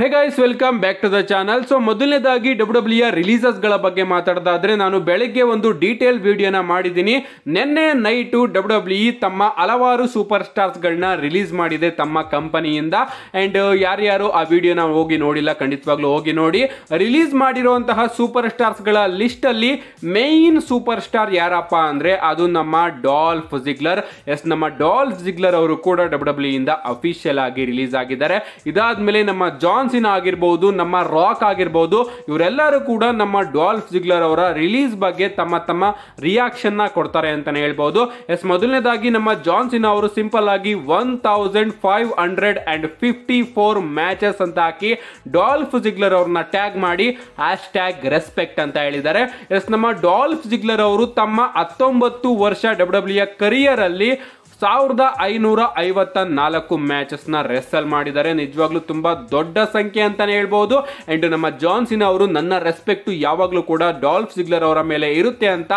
hey guys welcome back to the channel so ಮೊದಲನೇದಾಗಿ W W ಆರ್ ರಿಲೀಸಸ್ಗಳ ಬಗ್ಗೆ ಮಾತಾಡೋದಾದ್ರೆ ನಾನು ಬೆಳಗ್ಗೆ ಒಂದು ಡೀಟೇಲ್ ವಿಡಿಯೋನ ಮಾಡಿದ್ದೀನಿ ನಿನ್ನೆ ನೈಟು ಡಬ್ಲ್ಯೂ ಡಬ್ಲ್ಯೂ ತಮ್ಮ ಹಲವಾರು ಸೂಪರ್ ಸ್ಟಾರ್ಸ್ಗಳನ್ನ ರಿಲೀಸ್ ಮಾಡಿದೆ ತಮ್ಮ ಕಂಪನಿಯಿಂದ ಆ್ಯಂಡ್ uh, ಯಾರ್ಯಾರು ಆ ವಿಡಿಯೋನ ಹೋಗಿ ನೋಡಿಲ್ಲ ಖಂಡಿತವಾಗ್ಲೂ ಹೋಗಿ ನೋಡಿ ರಿಲೀಸ್ ಮಾಡಿರುವಂತಹ ಸೂಪರ್ ಸ್ಟಾರ್ಸ್ಗಳ ಲಿಸ್ಟಲ್ಲಿ ಮೇಯ್ನ್ ಸೂಪರ್ ಸ್ಟಾರ್ ಯಾರಪ್ಪ ಅಂದರೆ ಅದು ನಮ್ಮ ಡಾಲ್ಫ್ ಜಿಗ್ಲರ್ ಎಸ್ ನಮ್ಮ ಡಾಲ್ಫ್ ಜಿಗ್ಲರ್ ಅವರು ಕೂಡ ಡಬ್ಲ್ಯೂ ಡಬ್ಲ್ಯೂ e ಇಂದ ಅಫಿಷಿಯಲ್ ಆಗಿ ರಿಲೀಸ್ ಆಗಿದ್ದಾರೆ ಇದಾದ ಮೇಲೆ ನಮ್ಮ ಜಾನ್ ಸಿನ್ ಆಗಿರ್ಬೋದು ನಮ್ಮ ರಾಕ್ ಆಗಿರ್ಬೋದು ಇವರೆಲ್ಲರೂ ಕೂಡ ನಮ್ಮ ಡಾಲ್ಫ್ ಜಿಗ್ಲರ್ ಅವರ ರಿಲೀಸ್ ಬಗ್ಗೆ ತಮ್ಮ ತಮ್ಮ ರಿಯಾಕ್ಷನ್ನ ಕೊಡ್ತಾರೆ ಅಂತಲೇ ಹೇಳ್ಬೋದು ಎಸ್ ಮೊದಲನೇದಾಗಿ ನಮ್ಮ ಜಾನ್ಸಿನ್ ಅವರು ಸಿಂಪಲ್ ಆಗಿ one thousand five hundred and fifty four matches ಅಂತ ಹಾಕಿ ಡಾಲ್ಫ್ ಜಿಗ್ಲರ್ ಅವ್ರನ್ನ ಟ್ಯಾಗ್ ಮಾಡಿ ಆಶ್ ಟ್ಯಾಗ್ ರೆಸ್ಪೆಕ್ಟ್ ಅಂತ ಹೇಳಿದ್ದಾರೆ ಎಸ್ ನಮ್ಮ ಡಾಲ್ಫ್ ಜಿಗ್ಲರ್ ಅವರು ತಮ್ಮ ಹತ್ತೊಂಬತ್ತು ವರ್ಷ ಡಬ್ಲ್ಯೂ ಡಬ್ಲ್ಯೂ ಕರಿಯರ್ ಅಲ್ಲಿ ಸಾವಿರದ ಐನೂರ ಐವತ್ತ ನಾಲ್ಕು ಮ್ಯಾಚಸ್ನ ರೆಸ್ಸಲ್ ಮಾಡಿದ್ದಾರೆ ನಿಜವಾಗ್ಲೂ ತುಂಬಾ ದೊಡ್ಡ ಸಂಖ್ಯೆ ಅಂತಾನೆ ಹೇಳ್ಬೋದು ಅಂಡ್ ನಮ್ಮ ಜಾನ್ಸಿನ್ ಅವರು ನನ್ನ ರೆಸ್ಪೆಕ್ಟ್ ಯಾವಾಗಲೂ ಕೂಡ ಡಾಲ್ಫ್ ಸಿಗ್ಲರ್ ಅವರ ಮೇಲೆ ಇರುತ್ತೆ ಅಂತ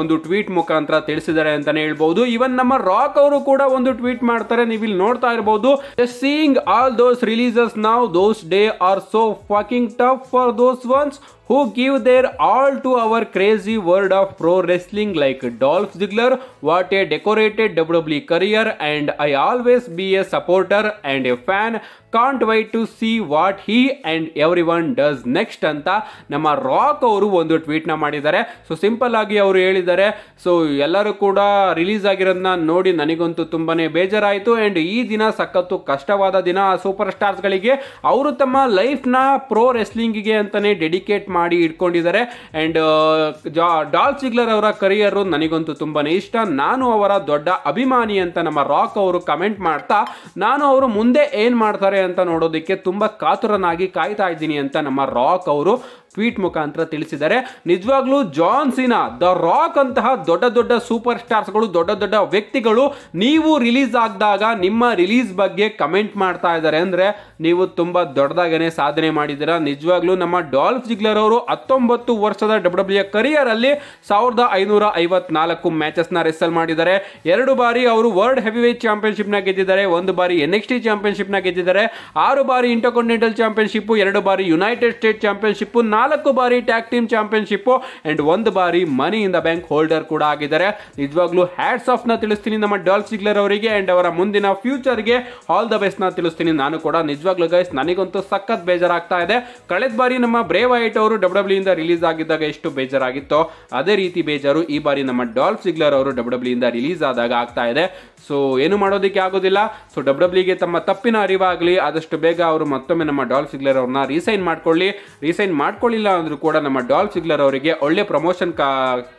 ಒಂದು ಟ್ವೀಟ್ ಮುಖಾಂತರ ತಿಳಿಸಿದ್ದಾರೆ ಅಂತಾನೆ ಹೇಳ್ಬೋದು ಇವನ್ ನಮ್ಮ ರಾಕ್ ಅವರು ಕೂಡ ಒಂದು ಟ್ವೀಟ್ ಮಾಡ್ತಾರೆ ನೀವು ಇಲ್ಲಿ ನೋಡ್ತಾ ಇರಬಹುದು seeing all those releases now those day are so fucking tough for those ones who give their all to our crazy world of pro wrestling like Dolph Ziggler, what a decorated WWE career and I always be a supporter and a fan can't wait to see what he and everyone does next ಅಂತ ನಮ್ಮ rock ಅವರು ಒಂದು ಟ್ವೀಟ್ನ ಮಾಡಿದ್ದಾರೆ so simple ಆಗಿ ಅವರು ಹೇಳಿದ್ದಾರೆ so ಎಲ್ಲರೂ ಕೂಡ ರಿಲೀಸ್ ಆಗಿರೋದನ್ನ ನೋಡಿ ನನಗಂತೂ ತುಂಬಾ ಬೇಜಾರಾಯಿತು ಆ್ಯಂಡ್ ಈ ದಿನ ಸಖತ್ತು ಕಷ್ಟವಾದ ದಿನ ಸೂಪರ್ ಸ್ಟಾರ್ಸ್ಗಳಿಗೆ ಅವರು ತಮ್ಮ ಲೈಫ್ನ ಪ್ರೋ ರೆಸ್ಲಿಂಗಿಗೆ ಅಂತಲೇ ಡೆಡಿಕೇಟ್ ಮಾಡಿ ಇಟ್ಕೊಂಡಿದ್ದಾರೆ ಆ್ಯಂಡ್ ಜಾ ಡಾಲ್ ಸಿಗ್ಲರ್ ಅವರ ಕರಿಯರು ನನಗಂತೂ ತುಂಬಾ ಇಷ್ಟ ನಾನು ಅವರ ದೊಡ್ಡ ಅಭಿಮಾನಿ ಅಂತ ನಮ್ಮ ರಾಕ್ ಅವರು ಕಮೆಂಟ್ ಮಾಡ್ತಾ ನಾನು ಅವರು ಮುಂದೆ ಏನು ಮಾಡ್ತಾರೆ ಅಂತ ನೋಡೋದಕ್ಕೆ ತುಂಬ ಕಾತುರನಾಗಿ ಕಾಯ್ತಾ ಇದ್ದೀನಿ ಅಂತ ನಮ್ಮ ರಾಕ್ ಅವರು ಟ್ವೀಟ್ ಮುಖಾಂತರ ತಿಳಿಸಿದ್ದಾರೆ ನಿಜವಾಗ್ಲೂ ಜಾನ್ ಸಿನಾ ದ ರಾಕ್ ಅಂತಹ ದೊಡ್ಡ ದೊಡ್ಡ ಸೂಪರ್ ಸ್ಟಾರ್ಸ್ಗಳು ದೊಡ್ಡ ದೊಡ್ಡ ವ್ಯಕ್ತಿಗಳು ನೀವು ರಿಲೀಸ್ ಆಗಿದಾಗ ನಿಮ್ಮ ರಿಲೀಸ್ ಬಗ್ಗೆ ಕಮೆಂಟ್ ಮಾಡ್ತಾ ಇದ್ದಾರೆ ಅಂದರೆ ನೀವು ತುಂಬ ದೊಡ್ಡದಾಗೇ ಸಾಧನೆ ಮಾಡಿದ್ದೀರಾ ನಿಜವಾಗ್ಲೂ ನಮ್ಮ ಡಾಲ್ಫ್ ಜಿಗ್ಲರ್ ಅವರು ಹತ್ತೊಂಬತ್ತು ವರ್ಷದ ಡಬ್ಲ್ಯೂ ಡಬ್ಲ್ಯೂ ಕರಿಯರ್ ಅಲ್ಲಿ ಸಾವಿರದ ಐನೂರ ಐವತ್ನಾಲ್ಕು ಮ್ಯಾಚಸ್ನ ರೆಸಲ್ ಮಾಡಿದ್ದಾರೆ ಎರಡು ಬಾರಿ ಅವರು ವರ್ಲ್ಡ್ ಹೆವಿ ವೇಟ್ ಚಾಂಪಿಯನ್ಶಿಪ್ನ ಗೆದ್ದಿದ್ದಾರೆ ಒಂದು ಬಾರಿ ಎನ್ ಎಕ್ಸ್ ಟಿ ಚಾಂಪಿಯನ್ಶಿಪ್ನ ಗೆದ್ದಿದ್ದಾರೆ ಆರು ಬಾರಿ ಇಂಟರ್ಕಾಂಟಿನೆಂಟಲ್ ಚಾಂಪಿಯನ್ಶಿಪ್ ಎರಡು ಬಾರಿ ಯುನೈಟೆಡ್ ಸ್ಟೇಟ್ ಚಾಂಪಿಯನ್ಶಿಪ್ ನಾಲ್ಕು ನಾಲ್ಕು ಬಾರಿ ಟ್ಯಾಕ್ ಟೀಮ್ ಚಾಂಪಿಯನ್ಶಿಪ್ ಅಂಡ್ ಒಂದು ಬಾರಿ money in the bank holder ಕೂಡ ಆಗಿದ್ದಾರೆ ನಿಜವಾಗ್ಲೂ ಹ್ಯಾಟ್ಸ್ ನ ತಿಳಿಸ್ತೀನಿ ನಮ್ಮ ಡಾಲ್ ಸಿಗ್ಲರ್ ಅವರಿಗೆ ಅಂಡ್ ಅವರ ಮುಂದಿನ ಫ್ಯೂಚರ್ಗೆ ಆಲ್ ದ ನ ತಿಳಿಸ್ತೀನಿ ನಾನು ಕೂಡ ನಿಜವಾಗ್ಲೂ ಗೈಸ್ ನನಗಂತೂ ಸಖತ್ ಬೇಜಾರಾಗ್ತಾ ಇದೆ ಕಳೆದ ಬಾರಿ ನಮ್ಮ ಬ್ರೇವ್ ಐಟ್ ಅವರು ಡಬ್ಲ್ಯೂ ಇಂದ ರಿಲೀಸ್ ಆಗಿದ್ದಾಗ ಎಷ್ಟು ಬೇಜಾರಾಗಿತ್ತೋ ಅದೇ ರೀತಿ ಬೇಜಾರು ಈ ಬಾರಿ ನಮ್ಮ ಡಾಲ್ ಸಿಗ್ಲರ್ ಅವರು ಡಬ್ಲ್ಯೂ ಇಂದ ರಿಲೀಸ್ ಆದಾಗ ಆಗ್ತಾ ಇದೆ ಸೊ ಏನು ಮಾಡೋದಕ್ಕೆ ಆಗೋದಿಲ್ಲ ಸೊ e ಗೆ ತಮ್ಮ ತಪ್ಪಿನ ಅರಿವಾಗಲಿ ಆದಷ್ಟು ಬೇಗ ಅವರು ಮತ್ತೊಮ್ಮೆ ನಮ್ಮ ಡಾಲ್ ಸಿಗ್ಲರ್ ಅವ್ರನ್ನ ರೀಸೈನ್ ಮಾಡ್ಕೊಳ್ಳಿ ರೀಸೈನ್ ಮಾಡ್ಕೊಳ್ಳಿ ನೋಡಿಲ್ಲ ಅಂದ್ರೂ ಕೂಡ ನಮ್ಮ ಡಾಲ್ ಸಿಗ್ಲರ್ ಅವರಿಗೆ ಒಳ್ಳೆ ಪ್ರಮೋಷನ್ ಕಾ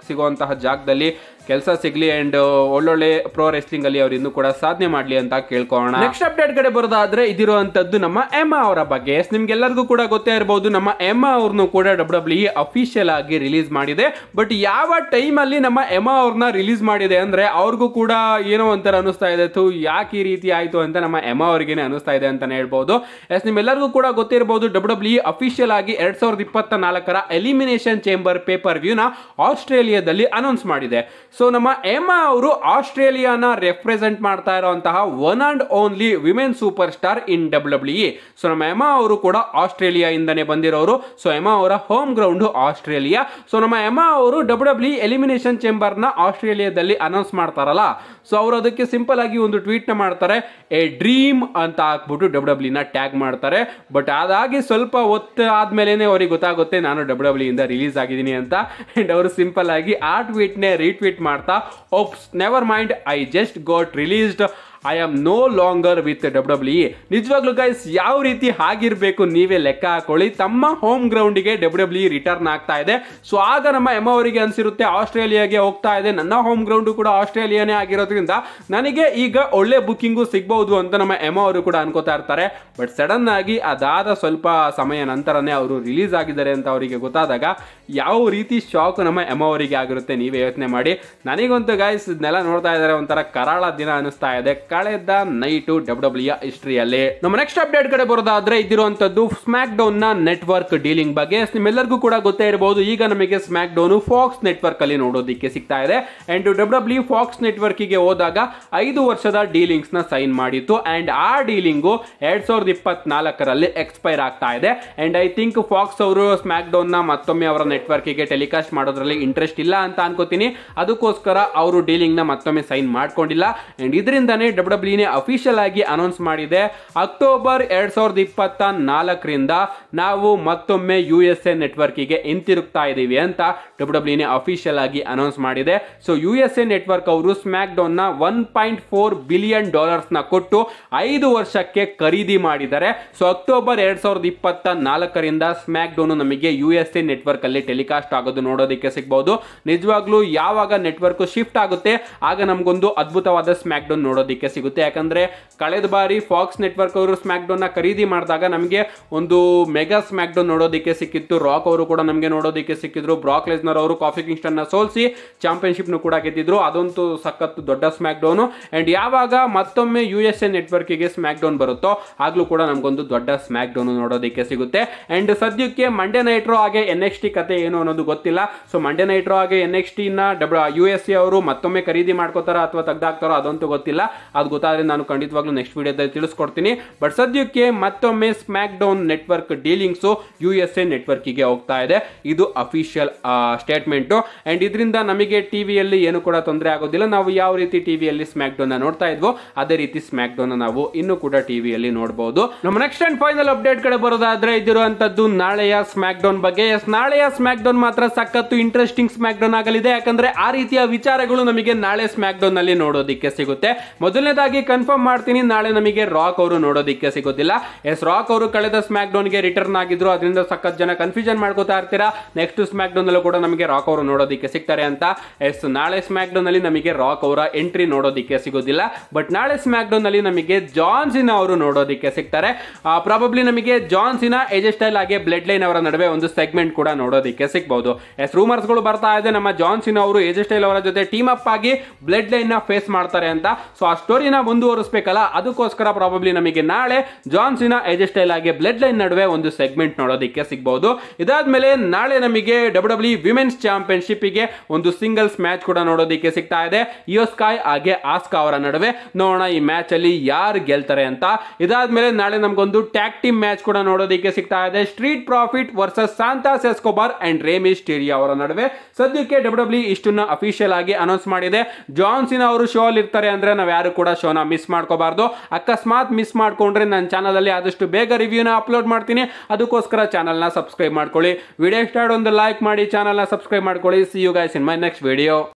ಸಿಗುವಂತಹ ಜಾಗದಲ್ಲಿ ಕೆಲಸ ಸಿಗಲಿ ಅಂಡ್ uh, ಒಳ್ಳೊಳ್ಳೆ ಪ್ರೋ ರೆಸ್ಲಿಂಗ್ ಅಲ್ಲಿ ಅವ್ರು ಇನ್ನೂ ಕೂಡ ಸಾಧನೆ ಮಾಡಲಿ ಅಂತ ಕೇಳ್ಕೋಣ ನೆಕ್ಸ್ಟ್ ಅಪ್ಡೇಟ್ ಕಡೆ ಬರೋದಾದ್ರೆ ಇದಿರುವಂತದ್ದು ನಮ್ಮ ಎಮ್ಮ ಅವರ ಬಗ್ಗೆ ಎಸ್ ನಿಮ್ಗೆಲ್ಲರಿಗೂ ಕೂಡ ಗೊತ್ತೇ ಇರಬಹುದು ನಮ್ಮ ಎಮ್ಮ ಅವ್ರನ್ನು ಕೂಡ ಡಬ್ಲ್ಯೂ ಡಬ್ಲ್ಯೂ ಅಫಿಷಿಯಲ್ ಆಗಿ ರಿಲೀಸ್ ಮಾಡಿದೆ ಬಟ್ ಯಾವ ಟೈಮ್ ಅಲ್ಲಿ ನಮ್ಮ ಎಮ್ಮ ಅವ್ರನ್ನ ರಿಲೀಸ್ ಮಾಡಿದೆ ಅಂದ್ರೆ ಅವ್ರಿಗೂ ಕೂಡ ಏನೋ ಒಂಥರ ಅನಿಸ್ತಾ ಇದೆ ಯಾಕೆ ಈ ರೀತಿ ಆಯಿತು ಅಂತ ನಮ್ಮ ಎಮ್ಮ ಅವ್ರಿಗೇನೆ ಅನಿಸ್ತಾ ಇದೆ ಅಂತಾನೆ ಹೇಳ್ಬೋದು ಎಸ್ ಎಲ್ಲರಿಗೂ ಕೂಡ ಗೊತ್ತಿರಬಹುದು ಡಬ್ಲ್ಯೂ ಡಬ್ಲ್ಯೂ ಅಫಿಷಿಯಲ್ ಆಗಿ ಎರಡ್ ಸಾವಿರದ ಇಪ್ಪತ್ತ ನಾಲ್ಕರ ಎಲಿಮಿನೇಷನ್ ಚೇಂಬರ್ ಪೇಪರ್ ವ್ಯೂನ ಆಸ್ಟ್ರೇಲಿಯಾದಲ್ಲಿ ಅನೌನ್ಸ್ ಮಾಡಿದೆ ಸೊ ನಮ್ಮ ಎಮಾ ಅವರು ಆಸ್ಟ್ರೇಲಿಯಾನ ರೆಪ್ರೆಸೆಂಟ್ ಮಾಡ್ತಾ ಇರುವಂತಹ one and only women super star in W so ನಮ್ಮ ಎಮಾ ಅವರು ಕೂಡ ಆಸ್ಟ್ರೇಲಿಯಾ ಇಂದನೇ ಬಂದಿರೋರು ಸೊ ಎಮಾ ಅವರ ಹೋಮ್ ಗ್ರೌಂಡ್ ಆಸ್ಟ್ರೇಲಿಯಾ ಸೊ ನಮ್ಮ ಎಮಾ ಅವರು ಡಬ್ಲ್ಯೂ ಎಲಿಮಿನೇಷನ್ ಚೇಂಬರ್ ನ ಆಸ್ಟ್ರೇಲಿಯಾದಲ್ಲಿ ಅನೌನ್ಸ್ ಮಾಡ್ತಾರಲ್ಲ ಸೊ ಅವರು ಅದಕ್ಕೆ ಸಿಂಪಲ್ ಆಗಿ ಒಂದು ಟ್ವೀಟ್ ನ ಮಾಡ್ತಾರೆ ಎ ಡ್ರೀಮ್ ಅಂತ ಹಾಕ್ಬಿಟ್ಟು ಡಬ್ಲ್ಯೂ ನ ಟ್ಯಾಗ್ ಮಾಡ್ತಾರೆ ಬಟ್ ಅದಾಗಿ ಸ್ವಲ್ಪ ಹೊತ್ತು ಆದ್ಮೇಲೆ ಅವರಿಗೆ ಗೊತ್ತಾಗುತ್ತೆ ನಾನು ಡಬ್ಲ್ಯೂ e ಇಂದ ರಿಲೀಸ್ ಆಗಿದ್ದೀನಿ ಅಂತ ಅಂಡ್ ಅವರು ಸಿಂಪಲ್ ಆಗಿ ಆ ಟ್ವೀಟ್ ನೇ ರೀಟ್ವೀಟ್ मारता और never mind I just got released I am no longer with W E ನಿಜವಾಗ್ಲೂ ಗೈಸ್ ಯಾವ ರೀತಿ ಆಗಿರಬೇಕು ನೀವೇ ಲೆಕ್ಕ ಹಾಕೊಳ್ಳಿ ತಮ್ಮ ಹೋಮ್ ಗ್ರೌಂಡಿಗೆ ಗೆ ಡಬ್ಲ್ಯೂ ಇ ರಿಟರ್ನ್ ಆಗ್ತಾ ಇದೆ ಸೊ ಆಗ ನಮ್ಮ ಎಮ ಅವರಿಗೆ ಅನಿಸಿರುತ್ತೆ ಆಸ್ಟ್ರೇಲಿಯಾಗೆ ಹೋಗ್ತಾ ಇದೆ ನನ್ನ ಹೋಮ್ ಗ್ರೌಂಡ್ ಕೂಡ ಆಸ್ಟ್ರೇಲಿಯಾನೇ ಆಗಿರೋದ್ರಿಂದ ನನಗೆ ಈಗ ಒಳ್ಳೆ ಬುಕ್ಕಿಂಗು ಸಿಗಬಹುದು ಅಂತ ನಮ್ಮ ಎಮ್ ಅವರು ಕೂಡ ಅನ್ಕೋತಾ ಇರ್ತಾರೆ ಬಟ್ ಸಡನ್ ಆಗಿ ಅದಾದ ಸ್ವಲ್ಪ ಸಮಯ ನಂತರನೇ ಅವರು ರಿಲೀಸ್ ಆಗಿದ್ದಾರೆ ಅಂತ ಅವರಿಗೆ ಗೊತ್ತಾದಾಗ ಯಾವ ರೀತಿ ಶಾಕ್ ನಮ್ಮ ಎಮ್ ಅವರಿಗೆ ಆಗಿರುತ್ತೆ ನೀವೇ ಯೋಚನೆ ಮಾಡಿ ನನಗಂತೂ ಗಾಯ್ಸ್ ಇದನ್ನೆಲ್ಲ ನೋಡ್ತಾ ಇದ್ದಾರೆ ಒಂಥರ ಕರಾಳ ದಿನ ಅನಿಸ್ತಾ ಇದೆ ಕಳೆದ ನೈಟು ಡಬ್ಲ್ಯೂ ಡಬ್ಲ್ಯೂ e ಹಿಸ್ಟ್ರಿಯಲ್ಲಿ ನಮ್ಮ ನೆಕ್ಸ್ಟ್ ಅಪ್ಡೇಟ್ ಕಡೆ ಬರೋದಾದ್ರೆ ಇದ್ದಿರುವಂತದ್ದು ಸ್ಮ್ಯಾಕ್ ಡೌನ್ ನ ನೆಟ್ವರ್ಕ್ ಡೀಲಿಂಗ್ ಬಗ್ಗೆ ನಿಮ್ಮೆಲ್ಲರಿಗೂ ಕೂಡ ಗೊತ್ತೇ ಇರಬಹುದು ಈಗ ನಮಗೆ ಸ್ಮ್ಯಾಕ್ ಡೌನ್ ಫಾಕ್ಸ್ ನೆಟ್ವರ್ಕ್ ಅಲ್ಲಿ ನೋಡೋದಿಕ್ಕೆ ಸಿಗ್ತಾ ಇದೆ ಅಂಡ್ ಡಬ್ಲ್ಯೂ ಫಾಕ್ಸ್ ನೆಟ್ವರ್ಕ್ ಗೆ ಹೋದಾಗ ಐದು ವರ್ಷದ ಡೀಲಿಂಗ್ಸ್ ನ ಸೈನ್ ಮಾಡಿತ್ತು ಅಂಡ್ ಆ ಡೀಲಿಂಗು ಎರಡ್ ಸಾವಿರದ ಇಪ್ಪತ್ನಾಲ್ಕರಲ್ಲಿ ಎಕ್ಸ್ಪೈರ್ ಆಗ್ತಾ ಇದೆ ಅಂಡ್ ಐ ಥಿಂಕ್ ಫಾಕ್ಸ್ ಅವರು ಸ್ಮ್ಯಾಕ್ ಡೌನ್ ನ ಮತ್ತೊಮ್ಮೆ ಅವರ ನೆಟ್ವರ್ಕ್ ಗೆ ಟೆಲಿಕಾಸ್ಟ್ ಮಾಡೋದ್ರಲ್ಲಿ ಇಂಟ್ರೆಸ್ಟ್ ಇಲ್ಲ ಅಂತ ಅನ್ಕೋತೀನಿ ಅದಕ್ಕೋಸ್ಕರ ಅವರು ಡೀಲಿಂಗ್ ನ ಮತ್ತೊಮ್ಮೆ ಸೈನ್ ಮಾಡ್ಕೊಂಡಿಲ್ಲ ಅಂಡ್ ಇದರಿಂದ ಡಬ್ಲ್ಯೂ ಅಫಿಷಿಯಲ್ ಆಗಿ ಅನೌನ್ಸ್ ಮಾಡಿದೆ ಅಕ್ಟೋಬರ್ ಎರಡ್ ಸಾವಿರದ ಇಪ್ಪತ್ತ ನಾಲ್ಕರಿಂದ ನಾವು ಮತ್ತೊಮ್ಮೆ ಯು ಎಸ್ ಎ ನೆಟ್ವರ್ಕಿಗೆ ಹಿಂತಿರುಗ್ತಾ ಇದ್ದೀವಿ ಅಂತ ಡಬ್ಲ್ಯೂ ಡಬ್ಲ್ಯೂ ಅಫಿಷಿಯಲ್ ಆಗಿ ಅನೌನ್ಸ್ ಮಾಡಿದೆ so U S A network ಅವರು ಸ್ಮ್ಯಾಕ್ ಡೌನ್ ನ one point four billion dollars ನ ಕೊಟ್ಟು ಐದು ವರ್ಷಕ್ಕೆ ಖರೀದಿ ಮಾಡಿದ್ದಾರೆ ಸೊ ಅಕ್ಟೋಬರ್ ಎರಡ್ ಸಾವಿರದ ಇಪ್ಪತ್ತ ನಾಲ್ಕರಿಂದ ಸ್ಮ್ಯಾಕ್ ಡೌನ್ ನಮಗೆ ಯು ಎಸ್ ಎ ನೆಟ್ವರ್ಕ್ ಅಲ್ಲಿ ಟೆಲಿಕಾಸ್ಟ್ ಆಗೋದು ನೋಡೋದಕ್ಕೆ ಸಿಗಬಹುದು ನಿಜವಾಗ್ಲೂ ಯಾವಾಗ ನೆಟ್ವರ್ಕ್ ಶಿಫ್ಟ್ ಆಗುತ್ತೆ ಆಗ ನಮಗೊಂದು ಅದ್ಭುತವಾದ ಸ್ಮ್ಯಾಕ್ ಡೌನ್ ನೋಡೋದಕ್ಕೆ ಸಿಗುತ್ತೆ ಯಾಕಂದರೆ ಕಳೆದ ಬಾರಿ ಫಾಕ್ಸ್ ನೆಟ್ವರ್ಕ್ ಅವರು ಸ್ಮ್ಯಾಕ್ಡೌನ್ನ ಖರೀದಿ ಮಾಡಿದಾಗ ನಮಗೆ ಒಂದು ಮೆಗಾ ಸ್ಮ್ಯಾಕ್ಡೌನ್ ನೋಡೋದಕ್ಕೆ ಸಿಕ್ಕಿತ್ತು ರಾಕ್ ಅವರು ಕೂಡ ನಮಗೆ ನೋಡೋದಕ್ಕೆ ಸಿಕ್ಕಿದ್ರು ಬ್ರಾಕ್ ಲೆಸ್ನರ್ ಅವರು ಕಾಫಿ ಕಿಂಗ್ಸ್ಟನ್ನ ಸೋಲಿಸಿ ಚಾಂಪಿಯನ್ಶಿಪ್ನು ಕೂಡ ಗೆದ್ದಿದ್ರು ಅದಂತೂ ಸಖತ್ತು ದೊಡ್ಡ ಸ್ಮ್ಯಾಕ್ಡೌನು ಆ್ಯಂಡ್ ಯಾವಾಗ ಮತ್ತೊಮ್ಮೆ ಯು ಎಸ್ ಎ ನೆಟ್ವರ್ಕಿಗೆ ಸ್ಮ್ಯಾಕ್ಡೌನ್ ಬರುತ್ತೋ ಆಗಲೂ ಕೂಡ ನಮಗೊಂದು ದೊಡ್ಡ ಸ್ಮ್ಯಾಕ್ಡೌನು ನೋಡೋದಕ್ಕೆ ಸಿಗುತ್ತೆ ಆ್ಯಂಡ್ ಸದ್ಯಕ್ಕೆ ಮಂಡೆ ನೈಟ್ರೋ ಹಾಗೆ ಎನ್ ಎಕ್ಸ್ ಟಿ ಕತೆ ಏನು ಅನ್ನೋದು ಗೊತ್ತಿಲ್ಲ ಸೊ ಮಂಡೆ ನೈಟ್ರೋ ಹಾಗೆ ಎನ್ ಎಕ್ಸ್ ಟಿನ ಯು ಎಸ್ ಎ ಅವರು ಮತ್ತೊಮ್ಮೆ ಖರೀದಿ ಮಾಡ್ಕೋತಾರ ಅಥವಾ ತೆಗ್ದಾಕ್ತಾರೋ ಅದಂತೂ ಗೊತ್ತಿಲ್ಲ ಅದು ಗೊತ್ತಾದರೆ ನಾನು ಖಂಡಿತವಾಗ್ಲೂ ನೆಕ್ಸ್ಟ್ ವಿಡಿಯೋದಲ್ಲಿ ತಿಳಿಸ್ಕೊಡ್ತೀನಿ ಬಟ್ ಸದ್ಯಕ್ಕೆ ಮತ್ತೊಮ್ಮೆ SmackDown network dealings U S A ನೆಟ್ವರ್ಕಿಗೆ ಹೋಗ್ತಾ ಇದೆ ಇದು ಅಫಿಷಿಯಲ್ ಸ್ಟೇಟ್ಮೆಂಟು ಆ್ಯಂಡ್ ಇದರಿಂದ ನಮಗೆ ಟಿ ವಿಯಲ್ಲಿ ಏನು ಕೂಡ ತೊಂದರೆ ಆಗೋದಿಲ್ಲ ನಾವು ಯಾವ ರೀತಿ ಟಿ ವಿಯಲ್ಲಿ ಸ್ಮ್ಯಾಕ್ ಡೌನ್ನ ನೋಡ್ತಾ ಇದ್ವೋ ಅದೇ ರೀತಿ ಸ್ಮ್ಯಾಕ್ ಡೌನ್ನ ನಾವು ಇನ್ನೂ ಕೂಡ ಟಿ ವಿಯಲ್ಲಿ ನೋಡಬಹುದು ನಮ್ಮ ನೆಕ್ಸ್ಟ್ ಆ್ಯಂಡ್ ಫೈನಲ್ ಅಪ್ಡೇಟ್ ಕಡೆ ಬರೋದಾದ್ರೆ ಇದಿರುವಂತದ್ದು ನಾಳೆಯ ಸ್ಮ್ಯಾಕ್ ಡೌನ್ ಬಗ್ಗೆ ಎಸ್ ನಾಳೆಯ ಸ್ಮ್ಯಾಕ್ ಡೌನ್ ಮಾತ್ರ ಸಖತ್ತು ಇಂಟ್ರೆಸ್ಟಿಂಗ್ ಸ್ಮ್ಯಾಕ್ ಡೌನ್ ಆಗಲಿದೆ ಯಾಕಂದ್ರೆ ಆ ರೀತಿಯ ವಿಚಾರಗಳು ನಮಗೆ ನಾಳೆ ಸ್ಮ್ಯಾಕ್ ಡೌನ್ ನಲ್ಲಿ ನೋಡೋದಿಕ್ಕೆ ಸಿಗುತ್ತೆ ಮೊದಲು ಮೊದಲನೇದಾಗಿ ಕನ್ಫರ್ಮ್ ಮಾಡ್ತೀನಿ ನಾಳೆ ನಮಗೆ ರಾಕ್ ಅವರು ನೋಡೋದಿಕ್ಕೆ ಸಿಗೋದಿಲ್ಲ ಎಸ್ ರಾಕ್ ಅವರು ಕಳೆದ ಸ್ಮ್ಯಾಕ್ ಗೆ ರಿಟರ್ನ್ ಆಗಿದ್ರು ಅದರಿಂದ ಸಖತ್ ಜನ ಕನ್ಫ್ಯೂಷನ್ ಮಾಡ್ಕೋತಾ ಇರ್ತೀರಾ ನೆಕ್ಸ್ಟ್ ಸ್ಮ್ಯಾಕ್ ಡೌನ್ ಅಲ್ಲೂ ಕೂಡ ನಮಗೆ ರಾಕ್ ಅವರು ನೋಡೋದಿಕ್ಕೆ ಸಿಗ್ತಾರೆ ಅಂತ ಎಸ್ ನಾಳೆ ಸ್ಮ್ಯಾಕ್ ಅಲ್ಲಿ ನಮಗೆ ರಾಕ್ ಅವರ ಎಂಟ್ರಿ ನೋಡೋದಿಕ್ಕೆ ಸಿಗೋದಿಲ್ಲ ಬಟ್ ನಾಳೆ ಸ್ಮ್ಯಾಕ್ ಡೌನ್ ಅಲ್ಲಿ ನಮಗೆ ಜಾನ್ಸಿನ ಅವರು ನೋಡೋದಿಕ್ಕೆ ಸಿಗ್ತಾರೆ ಪ್ರಾಬಬ್ಲಿ ನಮಗೆ ಜಾನ್ಸಿನ ಸ್ಟೈಲ್ ಆಗಿ ಬ್ಲಡ್ ಲೈನ್ ಅವರ ನಡುವೆ ಒಂದು ಸೆಗ್ಮೆಂಟ್ ಕೂಡ ನೋಡೋದಿಕ್ಕೆ ಸಿಗಬಹುದು ಎಸ್ ರೂಮರ್ಸ್ ಗಳು ಬರ್ತಾ ಇದೆ ನಮ್ಮ ಜಾನ್ಸಿನ ಅವರು ಸ್ಟೈಲ್ ಅವರ ಜೊತೆ ಟೀಮ್ ಅಪ್ ಆಗಿ ಬ್ಲಡ್ ಲೈನ್ ನ ಫೇಸ್ ಮಾಡ್ತಾರೆ ಅಂತ ಸೊ ಅಷ್ಟು ಸ್ಟೋರಿನ ಮುಂದುವರಿಸಬೇಕಲ್ಲ ಅದಕ್ಕೋಸ್ಕರ ಪ್ರಾಬಬ್ಲಿ ನಮಗೆ ನಾಳೆ ಜಾನ್ಸಿನ ಎಜೆಸ್ಟೈಲ್ ಆಗಿ ಬ್ಲಡ್ ಲೈನ್ ನಡುವೆ ಒಂದು ಸೆಗ್ಮೆಂಟ್ ನೋಡೋದಕ್ಕೆ ಸಿಗಬಹುದು ಇದಾದ್ಮೇಲೆ ನಾಳೆ ನಮಗೆ ಡಬ್ಲ್ಯೂ ಡಬ್ಲ್ಯೂ ವಿಮೆನ್ಸ್ ಚಾಂಪಿಯನ್ಶಿಪ್ ಗೆ ಒಂದು ಸಿಂಗಲ್ಸ್ ಮ್ಯಾಚ್ ಕೂಡ ನೋಡೋದಕ್ಕೆ ಸಿಗ್ತಾ ಇದೆ ಯೋಸ್ಕಾಯ್ ಹಾಗೆ ಆಸ್ಕಾ ಅವರ ನಡುವೆ ನೋಡೋಣ ಈ ಮ್ಯಾಚ್ ಅಲ್ಲಿ ಯಾರು ಗೆಲ್ತಾರೆ ಅಂತ ಇದಾದ್ಮೇಲೆ ನಾಳೆ ನಮಗೊಂದು ಟ್ಯಾಕ್ ಟೀಮ್ ಮ್ಯಾಚ್ ಕೂಡ ನೋಡೋದಕ್ಕೆ ಸಿಗ್ತಾ ಇದೆ Street Profits versus Santos Escobar and Rey Mysterio ಅವರ ನಡುವೆ ಸದ್ಯಕ್ಕೆ ಡಬ್ಲ್ಯೂ ಡಬ್ಲ್ಯೂ e ಇಷ್ಟನ್ನ ಅಫಿಷಿಯಲ್ ಆಗಿ ಅನೌನ್ಸ್ ಮಾಡಿದೆ ಜಾನ್ಸಿನ್ ಅವರು ಶೋ ಅಲ್ಲಿ ಇರ್ತಾರೆ ಅಂದ್ರೆ ನಾವ್ ಯಾರು ಕೂಡ ಕೂಡ ಶೋನ ಮಿಸ್ ಮಾಡ್ಕೋಬಾರ್ದು ಅಕಸ್ಮಾತ್ ಮಿಸ್ ಮಾಡಿಕೊಂಡ್ರೆ ನನ್ನ ಚಾನಲಲ್ಲಿ ಆದಷ್ಟು ಬೇಗ ರಿವ್ಯೂನ ಅಪ್ಲೋಡ್ ಮಾಡ್ತೀನಿ ಅದಕ್ಕೋಸ್ಕರ ಚಾನಲ್ನ ಸಬ್ಸ್ಕ್ರೈಬ್ ಮಾಡ್ಕೊಳ್ಳಿ ವಿಡಿಯೋ ಇಷ್ಟ ಒಂದು ಲೈಕ್ ಮಾಡಿ ಚಾನಲ್ನ ಸಬ್ಸ್ಕ್ರೈಬ್ ಮಾಡ್ಕೊಳ್ಳಿ see you guys in my next video